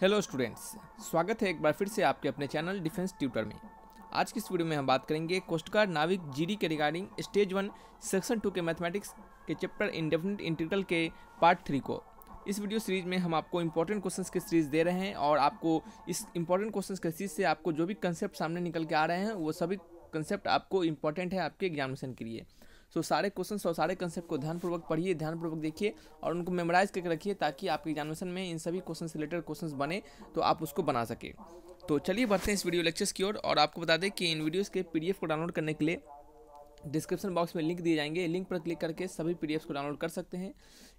hello students स्वागत है एक बार फिर से आपके अपने चैनल डिफेंस ट्यूटर में आज की इस वीडियो में हम बात करेंगे कोस्टगार्ड नाविक जीडी के regarding stage one section two के मैथमेटिक्स के चैप्टर इंडेफिनिट इंटीग्रल के पार्ट थ्री को इस वीडियो सीरीज में हम आपको इंपॉर्टेंट क्वेश्चन की सीरीज दे रहे हैं और आपको इस इंपॉर्टेंट क्वेश्चन के सीरीज से आपको जो भी कंसेप्ट सामने निकल के आ रहे हैं वो सभी कंसेप्ट आपको इंपॉर्टेंट है आपके एग्जामिनेशन के लिए सो सारे क्वेश्चन और सारे कंसेप्ट को ध्यानपूर्वक पढ़िए ध्यानपूर्वक देखिए और उनको मेमोराइज करके रखिए ताकि आपके एग्जामिनेशन में इन सभी क्वेश्चन से रिलेटेड क्वेश्चन बने तो आप उसको बना सके तो चलिए बढ़ते हैं इस वीडियो लेक्चर्स की ओर और, और आपको बता दें कि इन वीडियोज़ के पी को डाउनलोड करने के लिए डिस्क्रिप्शन बॉक्स में लिंक दिए जाएंगे लिंक पर क्लिक करके सभी पी को डाउनलोड कर सकते हैं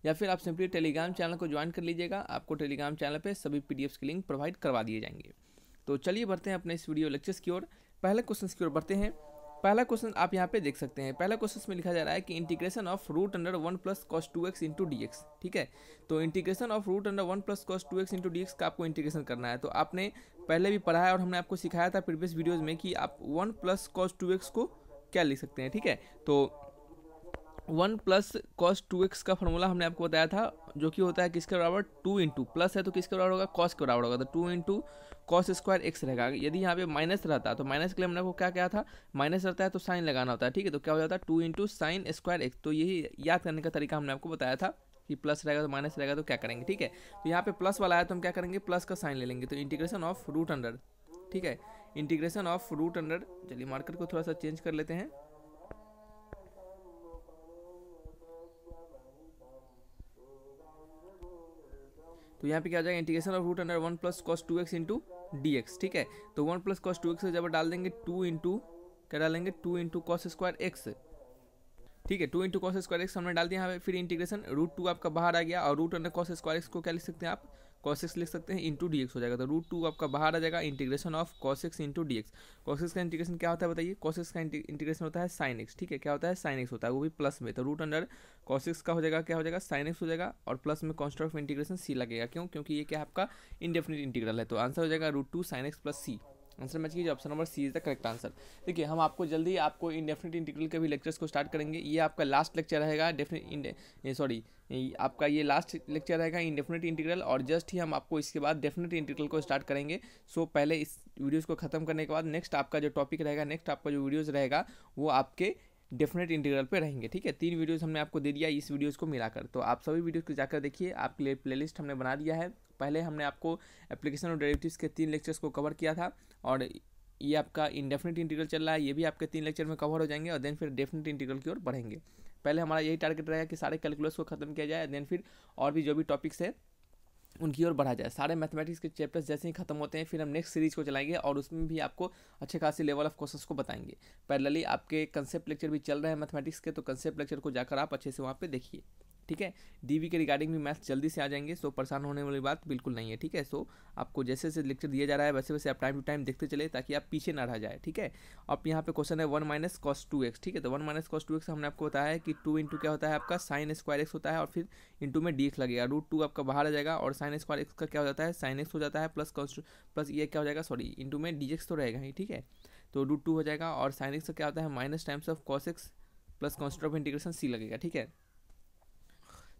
या फिर आप सिंपली टेलीग्राम चैनल को ज्वाइन कर लीजिएगा आपको टेलीग्राम चैनल पर सभी पी के लिंक प्रोवाइड करवा दिए जाएंगे तो चलिए बढ़ते हैं अपने इस वीडियो लेक्चर्स की ओर पहले क्वेश्चन की ओर बढ़ते हैं पहला क्वेश्चन आप यहाँ पे देख सकते हैं पहला क्वेश्चन में लिखा जा रहा है कि integration of root under one plus cos two x into d x ठीक है तो integration of root under one plus cos two x into d x का आपको इंटीग्रेशन करना है तो आपने पहले भी पढ़ा है और हमने आपको सिखाया था प्रीवियस वीडियोज़ में कि आप one plus cos two x को क्या लिख सकते हैं ठीक है तो one plus cos two x का फॉर्मूला हमने आपको बताया था जो कि होता है किसके बराबर टू इंटू प्लस है तो किसके बराबर होगा कॉस के बराबर होगा तो two into cos square x रहेगा यदि यहाँ पे माइनस रहता तो माइनस के लिए हमने आपको क्या क्या था माइनस रहता है तो साइन लगाना होता है ठीक है तो क्या हो जाता है two into sine square x तो यही याद करने का तरीका हमने आपको बताया था कि प्लस रहेगा तो माइनस रहेगा तो क्या करेंगे ठीक है तो यहाँ पे प्लस वाला है तो हम क्या करेंगे प्लस का साइन ले लेंगे तो इंटीग्रेशन ऑफ रूट अंडर ठीक है इंटीग्रेशन ऑफ रूट अंडर चलिए मार्कर को थोड़ा सा चेंज कर लेते हैं तो यहाँ पे क्या आ जाएगा integration of root under one plus cos two x into d x ठीक है तो one plus cos two x जब डाल देंगे टू इंटू क्या डालेंगे two into cos square x ठीक है two into cos square x हमने डाल दिया यहाँ पे फिर इंटीग्रेशन रूट टू आपका बाहर आ गया और root under cos square x को क्या लिख सकते हैं आप कॉसिक्स लिख सकते हैं इंटू डी हो जाएगा तो रूट टू आपका बाहर आ जाएगा integration of cos x into d cos x का इंटीग्रेशन क्या होता है बताइए कॉसिक्स का इंटीग्रेशन होता है साइन एक्स ठीक है क्या होता है साइन एक्स होता है वो भी प्लस में तो रूट अंडर कॉसिक्स का हो जाएगा क्या हो जाएगा साइन एक्स हो जाएगा और प्लस में कॉन्स्टेंट ऑफ इंटीग्रेशन सी लगेगा क्यों क्योंकि ये क्या आपका इंडेफिनिट इंटीग्रल है तो आंसर हो जाएगा root two sine x plus c answer match कीजिए option number C is the correct answer देखिए हम आपको जल्दी आपको इंडेफिनिट इंटीग्रल के भी लेक्चर्स को स्टार्ट करेंगे ये आपका लास्ट लेक्चर रहेगा डेफिनेट सॉरी आपका ये लास्ट लेक्चर रहेगा इंडेफिनिट इंटीग्रल और जस्ट ही हम आपको इसके बाद डेफिनेट इंटीग्रल को स्टार्ट करेंगे सो पहले इस वीडियोज़ को खत्म करने के बाद नेक्स्ट आपका जो टॉपिक रहेगा नेक्स्ट आपका जो वीडियोज़ रहेगा वो आपके डेफिनेट इंटीग्रल पे रहेंगे ठीक है तीन वीडियोस हमने आपको दे दिया इस वीडियोस को मिलाकर तो आप सभी वीडियोस को जाकर देखिए आपके लिए प्लेलिस्ट हमने बना दिया है पहले हमने आपको एप्लीकेशन और डायरेक्टिव के तीन लेक्चर्स को कवर किया था और ये आपका इनडेफिनेट इंटीग्रल चल रहा है ये भी आपके तीन लेक्चर में कवर हो जाएंगे और देन फिर डेफिनेट इंटीग्रल की ओर बढ़ेंगे पहले हमारा यही टारगेट रहेगा कि सारे कैलकुलस को खत्म किया जाए देन फिर और भी जो भी टॉपिक्स है उनकी ओर बढ़ा जाए सारे मैथमेटिक्स के चैप्टर्स जैसे ही खत्म होते हैं फिर हम नेक्स्ट सीरीज को चलाएंगे और उसमें भी आपको अच्छे खासी लेवल ऑफ क्वेश्चंस को बताएंगे पैरेलली आपके कंसेप्ट लेक्चर भी चल रहे हैं मैथमेटिक्स के तो कंसेप्ट लेक्चर को जाकर आप अच्छे से वहाँ पर देखिए ठीक है डीवी के रिगार्डिंग भी मैथ्स जल्दी से आ जाएंगे सो परेशान होने वाली बात बिल्कुल नहीं है ठीक है सो आपको जैसे जैसे लेक्चर दिया जा रहा है वैसे वैसे आप टाइम टू टाइम देखते चले ताकि आप पीछे ना रह जाए ठीक है अब यहाँ पे क्वेश्चन है one minus cos two x ठीक है तो one minus cos two x हमने आपको बताया है कि टू इंटू क्या होता है आपका साइन स्क्वायर एक्स होता है और फिर इंटू में डी एक्स लगेगा रूट टू आपका बाहर आ जाएगा और साइन स्क्वायर एक्स का क्या हो जाता है साइन एक्स हो जाता है प्लस कॉस प्लस ये क्या हो जाएगा सॉरी इंटू में डी एक्स तो रहेगा ही ठीक है तो रूट टू हो जाएगा और साइन एक्स का क्या होता है minus times of cos x plus constant of integration सी लगेगा ठीक है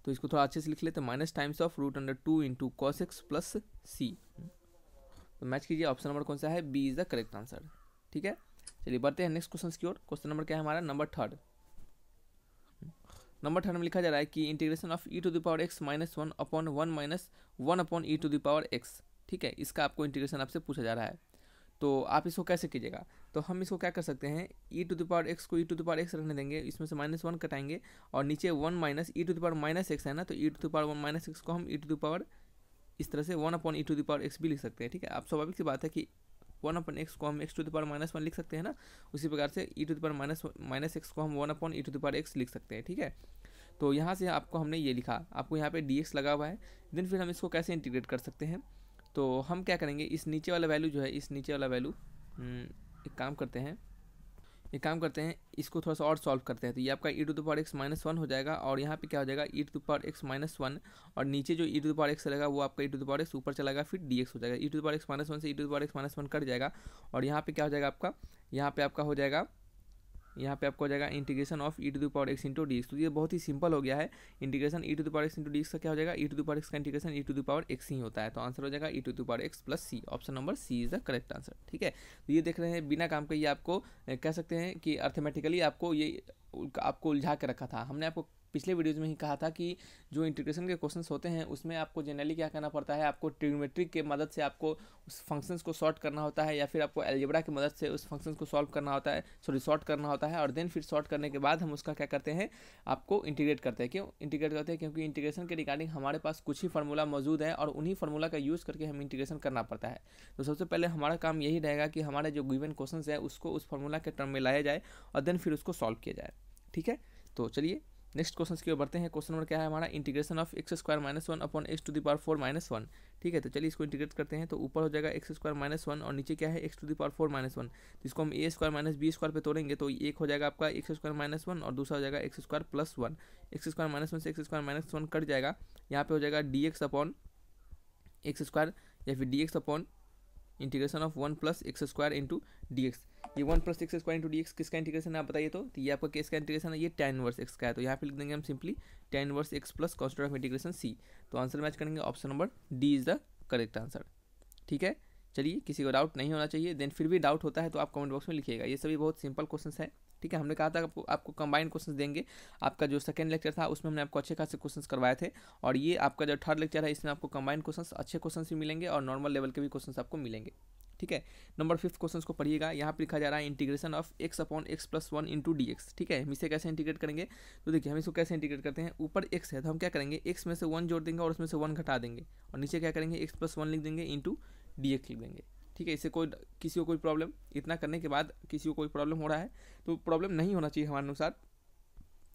तो इसको थोड़ा अच्छे से लिख लेते हैं minus times of root under two into cos x plus c तो मैच कीजिए ऑप्शन नंबर कौन सा है b is the correct answer ठीक है चलिए बढ़ते हैं नेक्स्ट क्वेश्चन की ओर क्वेश्चन नंबर क्या है हमारा नंबर थर्ड नंबर थर्ड में लिखा जा रहा है कि integration of e to the power x minus one upon one minus one upon e to the power x ठीक है इसका आपको इंटीग्रेशन आपसे पूछा जा रहा है तो आप इसको कैसे कीजिएगा तो हम इसको क्या कर सकते हैं e to the power x को e to the power x रखने देंगे इसमें से माइनस वन कटाएंगे और नीचे one minus e to the power minus x है ना तो e to the power one minus x को हम ई टू द पावर इस तरह से one upon e to the power x भी लिख सकते हैं ठीक है आप स्वाभाविक सी बात है कि वन अपन एक्स को हम x to the power minus one लिख सकते हैं ना उसी प्रकार से e to the power minus minus x को हम one upon e to the power x लिख सकते हैं ठीक है तो यहाँ से आपको हमने ये लिखा आपको यहाँ पे डी एक्स लगा हुआ है देन फिर हम इसको कैसे इंटीग्रेट कर सकते हैं तो हम क्या करेंगे इस नीचे वाला वैल्यू जो है इस नीचे वाला वैल्यू एक काम करते हैं एक काम करते हैं इसको थोड़ा सा और सॉल्व करते हैं तो ये आपका e to the power x minus one हो जाएगा और यहाँ पे क्या हो जाएगा e to the power x minus one और नीचे जो e to the power x रहेगा वो आपका e to the power x ऊपर चलेगा फिर डी एक्स हो जाएगा e to the power x minus one से e to the power x minus one cut जाएगा और यहाँ पे क्या हो जाएगा आपका यहाँ पे आपका हो जाएगा यहाँ पे आपको हो जाएगा integration of e to the power x into d तो ये बहुत ही सिंपल हो गया है integration e to the power x into d का क्या हो जाएगा e to the power x का integration e to the power x ही होता है तो आंसर हो जाएगा e to the power x plus C option number C is the correct answer ठीक है तो ये देख रहे हैं बिना काम के ये आपको कह सकते हैं कि अर्थमेटिकली आपको ये आपको उलझा के रखा था हमने आपको पिछले वीडियोज में ही कहा था कि जो इंटीग्रेशन के क्वेश्चन होते हैं उसमें आपको जनरली क्या करना पड़ता है आपको ट्रिग्नोमेट्रिक के मदद से आपको उस फंक्शंस को सॉर्ट करना होता है या फिर आपको एलजेबरा की मदद से उस फंक्शंस को सॉल्व करना होता है सॉरी सॉर्ट करना होता है और देन फिर सॉर्ट करने के बाद हम उसका क्या करते हैं आपको इंटीग्रेट करते हैं क्यों इंटीग्रेट करते हैं क्योंकि इंटीग्रेशन के रिगार्डिंग हमारे पास कुछ ही फार्मूला मौजूद है और उन्हीं फार्मूला का यूज़ करके हमें इंटीग्रेशन करना पड़ता है तो सबसे पहले हमारा काम यही रहेगा कि हमारे जो गिवन क्वेश्चन है उसको उस फार्मूला के टर्म में लाया जाए और देन फिर उसको सॉल्व किया जाए ठीक है तो चलिए नेक्स्ट क्वेश्चन की ओर बढ़ते हैं क्वेश्चन नंबर क्या है हमारा integration of x square minus one upon x to the power four minus one ठीक है तो चलिए इसको इंटीग्रेट करते हैं तो ऊपर हो जाएगा एक्स स्क्वायर माइनस वन और नीचे क्या है x to the power four minus one जिसको हम a square minus b square पर तोड़ेंगे तो एक हो जाएगा आपका एक्स स्क्वायर माइनस वन और दूसरा हो जाएगा x square plus one x square minus one से x square minus one cut जाएगा यहाँ पे हो जाएगा d x upon x square या फिर d x upon integration of one plus x square into d x ये one plus x square into d x किसका इंटीग्रेशन है आप बताइए तो, तो ये आपका किसका इंटीग्रेशन है ये टेन वर्स एक्स का है तो यहाँ पे लिख देंगे हम simply tan inverse x plus constant of integration c तो आंसर मैच करेंगे option number d is the correct answer ठीक है चलिए किसी को डाउट नहीं होना चाहिए देन फिर भी डाउट होता है तो आप कमेंट बॉक्स में लिखिएगा ये सभी बहुत सिंपल क्वेश्चन है ठीक है हमने कहा था आपको आपको कंबाइंड क्वेश्चन देंगे आपका जो सेकंड लेक्चर था उसमें हमने आपको अच्छे खासे क्वेश्चन करवाए थे और ये आपका जो थर्ड लेक्चर है इसमें आपको कंबाइंड क्वेश्चन अच्छे क्वेश्चन भी मिलेंगे और नॉर्मल लेवल के भी क्वेश्चन आपको मिलेंगे ठीक है नंबर फिफ्थ क्वेश्चन को पढ़िएगा यहाँ पर लिखा जा रहा है integration of x upon x plus one into d x ठीक है हम इसे कैसे इंटीग्रेट करेंगे तो देखिए हम इसको कैसे इंटीग्रेट करते हैं ऊपर एक्स है तो हम क्या करेंगे एक्स में से वन जोड़ देंगे और उसमें से वन घटा देंगे और नीचे क्या करेंगे एक्स प्लस वन लिख देंगे इंटू डी एक्स लिख देंगे ठीक है इससे कोई किसी को कोई प्रॉब्लम इतना करने के बाद किसी को कोई प्रॉब्लम हो रहा है तो प्रॉब्लम नहीं होना चाहिए हमारे अनुसार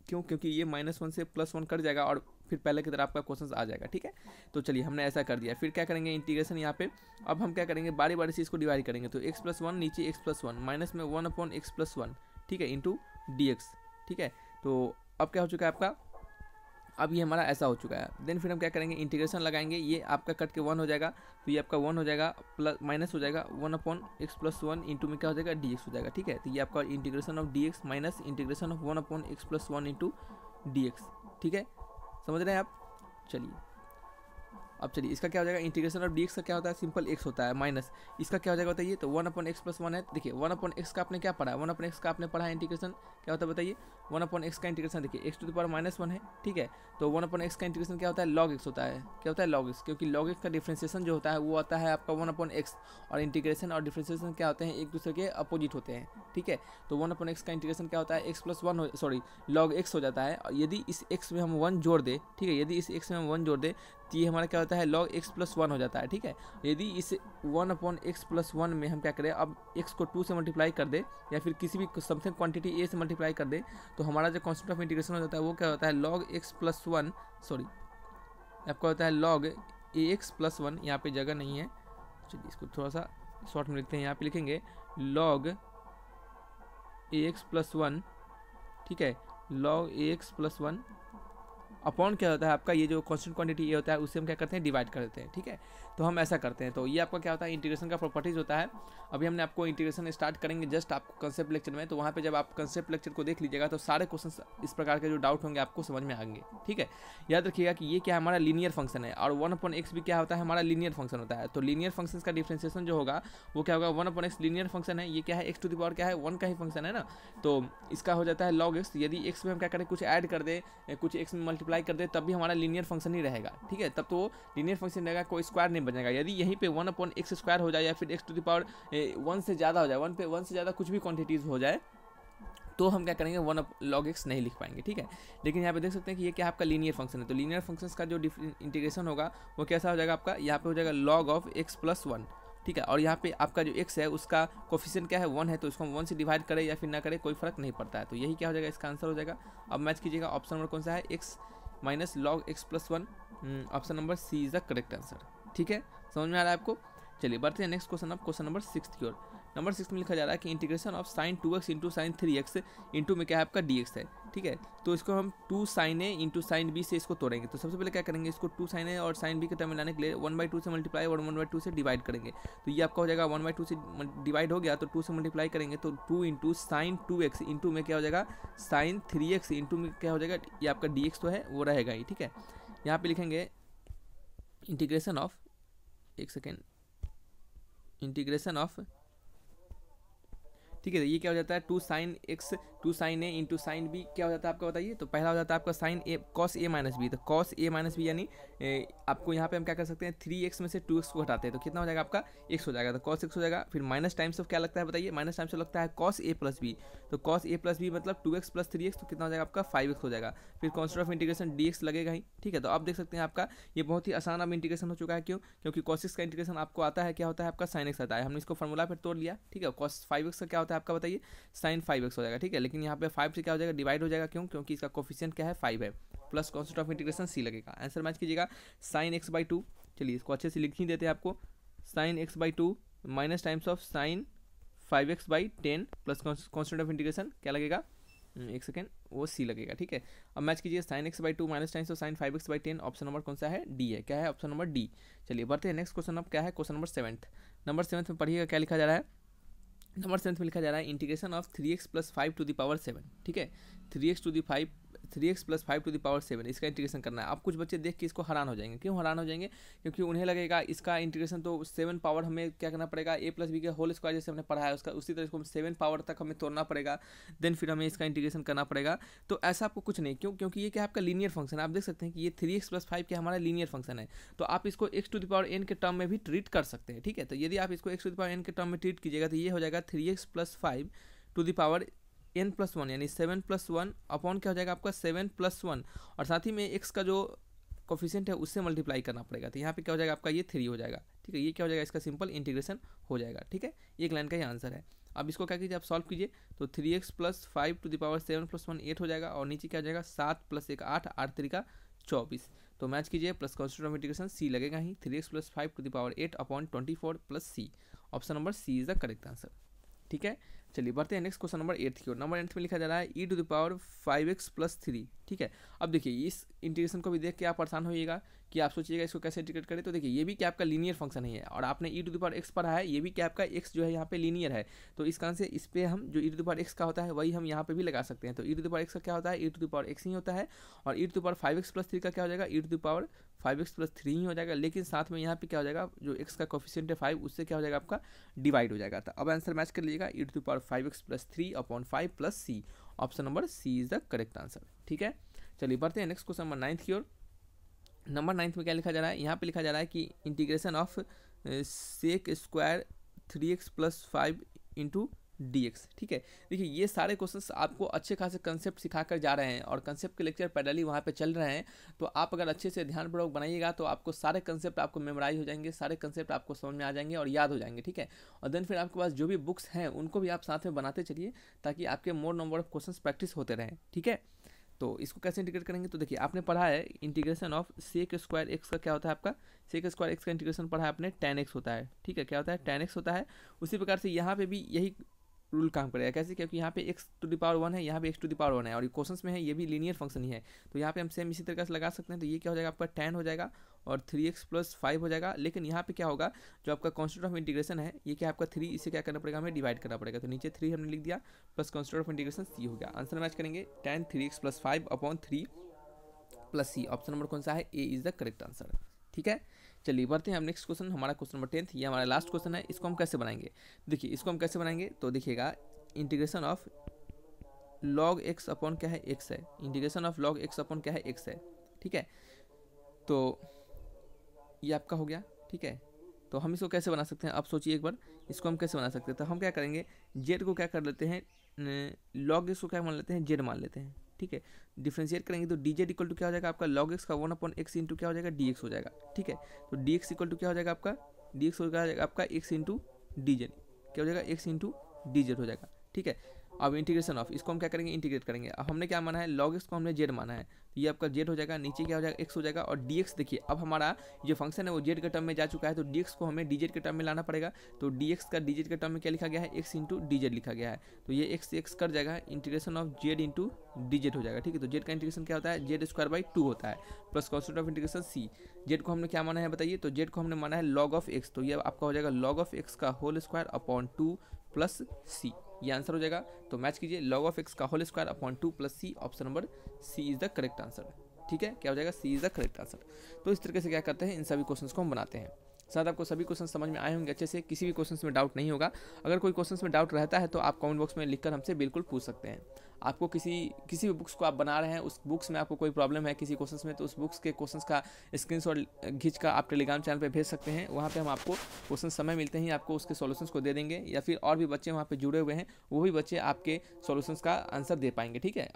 क्यों क्योंकि ये माइनस वन से प्लस वन कर जाएगा और फिर पहले की तरह आपका क्वेश्चन आ जाएगा ठीक है तो चलिए हमने ऐसा कर दिया फिर क्या करेंगे इंटीग्रेशन यहाँ पे अब हम क्या करेंगे बारी बारी से इसको डिवाइड करेंगे तो एक्स प्लस वन नीचे एक्स प्लस वन माइनस में one upon x plus one ठीक है इंटू डी एक्स ठीक है तो अब क्या हो चुका है आपका अब ये हमारा ऐसा हो चुका है देन फिर हम क्या करेंगे इंटीग्रेशन लगाएंगे ये आपका कट के वन हो जाएगा तो ये आपका वन हो जाएगा प्लस माइनस हो जाएगा one upon x plus one into में क्या हो जाएगा डी एक्स हो जाएगा ठीक है तो ये आपका integration of d x minus integration of one upon x plus one into d x ठीक है समझ रहे हैं आप चलिए अब चलिए इसका क्या हो जाएगा इंटीग्रेशन ऑफ डी का क्या होता है सिंपल एक्स होता है माइनस इसका क्या हो जाएगा बताइए तो one upon x plus one है देखिए वन अपन एक्स का आपने क्या पढ़ा है वन अपन एक्स का आपने पढ़ा है इंटीग्रेशन क्या होता है बताइए वन अपन एक्स का इंटीग्रेशन देखिए x to the minus one है ठीक है तो वन अपन एक्स का इंटीग्रेशन क्या होता है लॉग एक्स होता है क्या होता है लॉग एक्स क्योंकि लॉग एक्स का डिफ्रेंसिएशन जो होता है वो आता है आपका वन अपन एक्स और इंटीग्रेशन और डिफ्रेंसिएशन क्या होते हैं एक दूसरे के अपोजिट होते हैं ठीक है तो वन अपन एक्स का इंटीग्रेशन क्या होता है x plus one sorry log x हो जाता है और यदि इस एक्स में हम वन जोड़ दें ठीक है यदि इस एक्स में हम वन जोड़ दें तो ये हमारा क्या होता है लॉग एक्स प्लस वन हो जाता है ठीक है यदि इस one upon x plus one में हम क्या करें अब एक्स को टू से मल्टीप्लाई कर दे या फिर किसी भी समथिंग क्वांटिटी ए से मल्टीप्लाई कर दे तो हमारा जो कॉन्सेप्ट ऑफ इंटीग्रेशन हो जाता है वो क्या होता है log x plus one sorry आपका होता है log a x plus one यहाँ पर जगह नहीं है चलिए इसको थोड़ा सा शॉर्ट में लिखते हैं यहाँ पर लिखेंगे log a x plus one ठीक है log a x plus one upon क्या होता है आपका ये जो कॉन्स्टेंट क्वांटिटी ये होता है उससे हम क्या करते हैं डिवाइड कर देते हैं ठीक है तो हम ऐसा करते हैं तो ये आपका क्या होता है इंटीग्रेशन का प्रॉपर्टीज़ होता है अभी हमने आपको इंटीग्रेशन स्टार्ट करेंगे जस्ट आपको कंसेप्ट लेक्चर में तो वहाँ पर जब आप कंसेप्ट लेक्चर को देख लीजिएगा तो सारे क्वेश्चन इस प्रकार के जो डाउट होंगे आपको समझ में आएंगे ठीक है याद रखिएगा कि ये क्या हमारा लीनियर फंक्शन है और वन अपॉन एक्स भी क्या होता है हमारा लीनियर फंक्शन होता है तो लीनियर फंक्शन का डिफ्रेंसिएशन जो होगा वो क्या होगा one upon x linear function है ये क्या है एक्स टू दावर क्या है वन का ही फंक्शन है ना तो इसका हो जाता है लॉग एक्स यदि एक्स में हम क्या करें कुछ ऐड कर दें कुछ एक्स में मल्टीप्लाई मल्टीप्लाई कर दे तब भी हमारा लीनियर फंक्शन ही रहेगा ठीक है तब तो लीनियर फंक्शन रहेगा कोई स्क्वायर नहीं बनेगा यदि यहीं पे वन अपॉन एक्स स्क्वायर हो जाए या फिर एक्स टू दावर वन से ज़्यादा हो जाए वन पे वन से ज़्यादा कुछ भी क्वान्टिटीज़ हो जाए तो हम क्या करेंगे वन लॉग एक्स नहीं लिख पाएंगे ठीक है लेकिन यहाँ पे देख सकते हैं कि ये क्या आपका लीनियर फंक्शन है तो लीनियर फंक्शन का जो इंटीग्रेशन होगा वो कैसा हो जाएगा आपका यहाँ पे हो जाएगा log of x plus one ठीक है और यहाँ पे आपका जो एक्स है उसका कोफिशियन क्या है वन है तो इसको हम वन से डिवाइड करें या फिर ना करें कोई फर्क नहीं पड़ता है तो यही क्या हो जाएगा इसका आंसर हो जाएगा अब मैच कीजिएगा ऑप्शन नंबर कौन सा है x minus log x plus one option number C is the correct answer ठीक है समझ में आ रहा है आपको चलिए बढ़ते हैं नेक्स्ट क्वेश्चन आप क्वेश्चन नंबर सिक्स की ओर नंबर सिक्स में लिखा जा रहा है कि integration of sine two x into sine three x into में क्या है आपका डी एक्स है ठीक है तो इसको हम two sine a into sine b से इसको तोड़ेंगे तो सबसे पहले क्या करेंगे इसको टू साइन ए और साइन बी के टर्म में लाने के लिए वन बाई टू से मल्टीप्लाई और वन बाई टू से डिवाइड करेंगे तो ये आपका हो जाएगा वन बाई टू से डिवाइड हो गया तो टू से मल्टीप्लाई करेंगे तो two into sine two x into में क्या हो जाएगा साइन थ्री एक्स इंटू में क्या हो जाएगा ये आपका डी एक्स तो है वो रहेगा ही ठीक है यहाँ पर लिखेंगे इंटीग्रेशन ऑफ एक सेकेंड इंटीग्रेशन ऑफ ठीक है ये क्या हो जाता है two sine x two sine a into sine b क्या हो जाता है आपका बताइए तो पहला हो जाता है आपका sine a cos a minus b तो कॉस ए माइनस बी यानी आपको यहाँ पे हम क्या कर सकते हैं थ्री एक्स में से टू एक्स को हटाते हैं तो कितना हो जाएगा आपका एक्स हो जाएगा तो कॉस एक्स हो जाएगा फिर माइनस टाइम्स ऑफ क्या लगता है बताइए माइनस टाइम्स ऑफ लगता है कॉस ए प्लस बी तो कॉस ए प्लस बी मतलब two x plus three x तो कितना हो जाएगा आपका फाइव एक्स हो जाएगा फिर constant of integration d x लगेगा ही ठीक है तो आप देख सकते हैं आपका ये बहुत ही आसान अब इंटीग्रेशन हो चुका है क्यों क्योंकि कॉस एक्स का इंटीग्रेशन आपको आता है क्या होता है आपका साइन एक्स आता है हमने इसको फॉर्मूला फिर तोड़ लिया ठीक है कॉस फाइव एक्स का क्या होता है है तो आपका बताइए साइन फाइव एक्स हो जाएगा ठीक है लेकिन यहाँ पे फाइव से क्या हो जाएगा डिवाइड हो जाएगा क्यों क्योंकि इसका कोफिशियंट क्या है फाइव है प्लस कॉन्सेप्ट ऑफ इंटीग्रेशन सी लगेगा आंसर मैच कीजिएगा साइन एक्स बाई टू चलिए इसको अच्छे से लिख ही देते हैं आपको sine x by two minus times of sine five x by ten plus constant of integration क्या लगेगा हम्म, एक सेकेंड वो सी लगेगा ठीक है अब मैच कीजिए sine x by two minus times of sine five x by ten option number कौन सा है डी है क्या है ऑप्शन नंबर डी चलिए बढ़ते हैं नेक्स्ट क्वेश्चन अब क्या है question number seventh number seventh में पढ़िएगा क्या लिखा जा रहा है नंबर सेवन में लिखा जा रहा है integration of three x plus five to the power seven ठीक है three x to the five three x plus five to the power seven इसका इंटीग्रेशन करना है आप कुछ बच्चे देख के इसको हैरान हो जाएंगे क्यों हैरान हो जाएंगे क्योंकि उन्हें लगेगा इसका इंटीग्रेशन तो सेवन पावर हमें क्या करना पड़ेगा ए प्लस बी के होल स्क्वायर जैसे हमने पढ़ा है उसका उसी तरह इसको सेवन पावर तक हमें तोड़ना पड़ेगा देन फिर हमें इसका इंटीग्रेशन करना पड़ेगा तो ऐसा आपको कुछ नहीं क्यों क्योंकि ये क्या आपका लीनियर फंक्शन है आप देख सकते हैं कि ये थ्री एक्स प्लस फाइव के हमारा लीनियर फंक्शन है तो आप इसको x to the power n के टर्म में भी ट्रीट कर सकते हैं ठीक है तो यदि आप इसको x to the power n के टर्म में ट्रीट कीजिएगा तो ये हो जाएगा three x plus five to the power n plus one यानी सेवन प्लस वन अपॉन क्या हो जाएगा आपका सेवन प्लस वन और साथ ही में एक्स का जो कोफिशियंट है उससे मल्टीप्लाई करना पड़ेगा तो यहाँ पे क्या हो जाएगा आपका ये थ्री हो जाएगा ठीक है ये क्या हो जाएगा इसका सिंपल इंटीग्रेशन हो जाएगा ठीक है एक लाइन का ही आंसर है अब इसको क्या कीजिए आप सॉल्व कीजिए तो three x plus five to the power seven plus one eight हो जाएगा और नीचे क्या हो जाएगा सात प्लस एक आठ आठ तरीका चौबीस तो मैच कीजिए प्लस कॉन्स्टेंट ऑफ इंटीग्रेशन सी लगेगा ही three x plus five to the power eight upon twenty four plus C option number C is the correct answer ठीक है चलिए बढ़ते हैं नेक्स्ट क्वेश्चन नंबर एट्थ की ओर नंबर एट्थ में लिखा जा रहा है e to the power five x plus three ठीक है अब देखिए इस इंटीग्रेशन को भी देख के आप परेशान होइएगा कि आप सोचिएगा इसको कैसे इंटीग्रेट करें तो देखिए ये भी क्या आपका लीनियर फंक्शन है और आपने e to the power x पढ़ा है ये भी क्या आपका एक्स जो है यहाँ पे लीनियर है तो इस कारण से इस पर हम जो e to the power x का होता है वही हम यहाँ पे भी लगा सकते हैं तो e to the power x का क्या होता है e to the power x ही होता है और e to the power five x plus three का क्या हो जाएगा e to the power five x plus three ही हो जाएगा लेकिन साथ में यहाँ पे क्या हो जाएगा जो एक्स का कोफिशियंट है फाइव उससे क्या हो जाएगा आपका डिवाइड हो जाएगा था तो अब आंसर मैच कर लीजिएगा e to power five x plus three upon five plus C option number C is the correct answer ठीक है चलिए बढ़ते हैं नेक्स्ट क्वेश्चन नंबर नाइन्थ की ओर नंबर नाइन्थ में क्या लिखा जा रहा है यहाँ पे लिखा जा रहा है कि integration of sec square three x plus five into d x ठीक है देखिए ये सारे क्वेश्चंस आपको अच्छे खासे कंसेप्ट सिखा कर जा रहे हैं और कंसेप्ट के लेक्चर पैडली वहाँ पे चल रहे हैं तो आप अगर अच्छे से ध्यानपूर्वक बनाइएगा तो आपको सारे कंसेप्ट आपको मेमोराइज हो जाएंगे सारे कंसेप्ट आपको समझ में आ जाएंगे और याद हो जाएंगे ठीक है और देन फिर आपके पास जो भी बुक्स हैं उनको भी आप साथ में बनाते चलिए ताकि आपके more number of question practice होते रहें ठीक है तो इसको कैसे इंटीग्रेट करेंगे तो देखिए आपने पढ़ा है integration of sec square x का क्या होता है आपका सेक स्क्वायर एक्स का इंटीग्रेशन पढ़ा है आपने टेन एक्स होता है ठीक है क्या होता है टेन एक्स होता है उसी प्रकार से यहाँ पे भी यही रूल काम करेगा कैसे क्योंकि यहाँ पे x to the power one है यहाँ पे x to the power one है और क्वेश्चन में है ये भी लीनियर फंक्शन ही है तो यहाँ पे हम सेम इसी तरीके से लगा सकते हैं तो ये क्या हो जाएगा आपका टेन हो जाएगा और थ्री एक्स प्लस फाइव हो जाएगा लेकिन यहाँ पे क्या होगा जो आपका कॉन्स्टेंट ऑफ इंटीग्रेशन है ये क्या आपका थ्री इसे क्या करना पड़ेगा हमें डिवाइड करना पड़ेगा तो नीचे थ्री हमने लिख दिया plus constant of integration C हो गया आंसर मैच करेंगे ten three x plus five upon three plus सी ऑप्शन नंबर कौन सा है A is the correct answer ठीक है चलिए बढ़ते हैं हम नेक्स्ट क्वेश्चन हमारा क्वेश्चन नंबर टेंथ ये हमारा लास्ट क्वेश्चन है इसको हम कैसे बनाएंगे देखिए इसको हम कैसे बनाएंगे तो देखिएगा integration of log x upon क्या है एक्स है integration of log x upon क्या है एक्स है ठीक है तो ये आपका हो गया ठीक है तो हम इसको कैसे बना सकते हैं आप सोचिए एक बार इसको हम कैसे बना सकते हैं तो हम क्या करेंगे जेड को क्या कर लेते हैं लॉग एक्स को क्या मान लेते हैं जेड मान लेते हैं ठीक है डिफ्रेंशिएट करेंगे तो डी जेड इक्वल टू क्या हो जाएगा आपका लॉग एक्स का वन अपॉन एक्स इंटू क्या हो जाएगा डी एक्स हो जाएगा ठीक है तो डी एक्स इक्वल टू क्या हो जाएगा आपका डी एक्स हो जाएगा आपका एक्स इंटू डी जेड क्या हो जाएगा एक्स इंटू डी जेड हो जाएगा ठीक है अब इंटीग्रेशन ऑफ इसको हम क्या करेंगे इंटीग्रेट करेंगे अब हमने क्या माना है लॉग एक्स को हमने जेड माना है तो ये आपका जेड हो जाएगा नीचे क्या हो जाएगा एक्स हो जाएगा और डी देखिए अब हमारा जो फंक्शन है वो जेड के टर्म में जा चुका है तो डी को हमें डी के टर्म में लाना पड़ेगा तो डी का डी के टर्म में क्या लिखा गया है एक्स इंटू लिखा गया है तो ये एक्स एक्स कर जाएगा इंटीग्रेशन ऑफ जेड इंटू हो जाएगा ठीक है तो जेड का इंटीग्रेशन क्या होता है जेड स्क्वायर बाई टू होता है plus constant of integration C z को हमने क्या माना है बताइए तो जेड को हमने माना है लॉग ऑफ एक्स तो ये आपका हो जाएगा लॉग ऑफ एक्स का whole square upon two plus C ये आंसर हो जाएगा तो मैच कीजिए लॉग ऑफ एक्स का whole square upon two plus C option number C is the correct answer ठीक है क्या हो जाएगा C is the correct answer तो इस तरीके से क्या करते हैं इन सभी क्वेश्चन को हम बनाते हैं शायद आपको सभी क्वेश्चन समझ में आए होंगे अच्छे से किसी भी क्वेश्चन में डाउट नहीं होगा अगर कोई क्वेश्चन में डाउट रहता है तो आप कमेंट बॉक्स में लिखकर हमसे बिल्कुल पूछ सकते हैं आपको किसी किसी भी बुक्स को आप बना रहे हैं उस बुक्स में आपको कोई प्रॉब्लम है किसी क्वेश्चन में तो उस बुक्स के क्वेश्चन का शॉट घिंच कर आप टेलीग्राम चैनल पर भेज सकते हैं वहाँ पर हम आपको क्वेश्चन समय मिलते ही आपको उसके सोल्यूशन को दे देंगे या फिर और भी बच्चे वहाँ पर जुड़े हुए हैं वो भी बच्चे आपके सोल्यूशन का आंसर दे पाएंगे ठीक है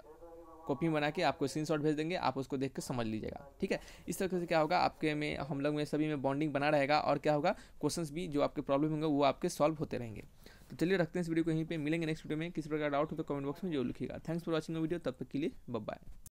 कॉपी बना के आपको स्क्रीन भेज देंगे आप उसको देख के समझ लीजिएगा ठीक है इस तरीके से क्या होगा आपके में हम लोग में सभी में बॉन्डिंग बना रहेगा और क्या होगा क्वेश्चन भी जो आपके प्रॉब्लम होंगे वो आपके सॉल्व होते रहेंगे तो चलिए रखते हैं इस वीडियो को यहीं पे मिलेंगे नेक्स्ट वीडियो में किसी प्रकार डाउट हो तो कमेंट बॉक्स में जो लिखिएगा थैंक्स फॉर वॉचिंग वीडियो तब तक के लिए बाय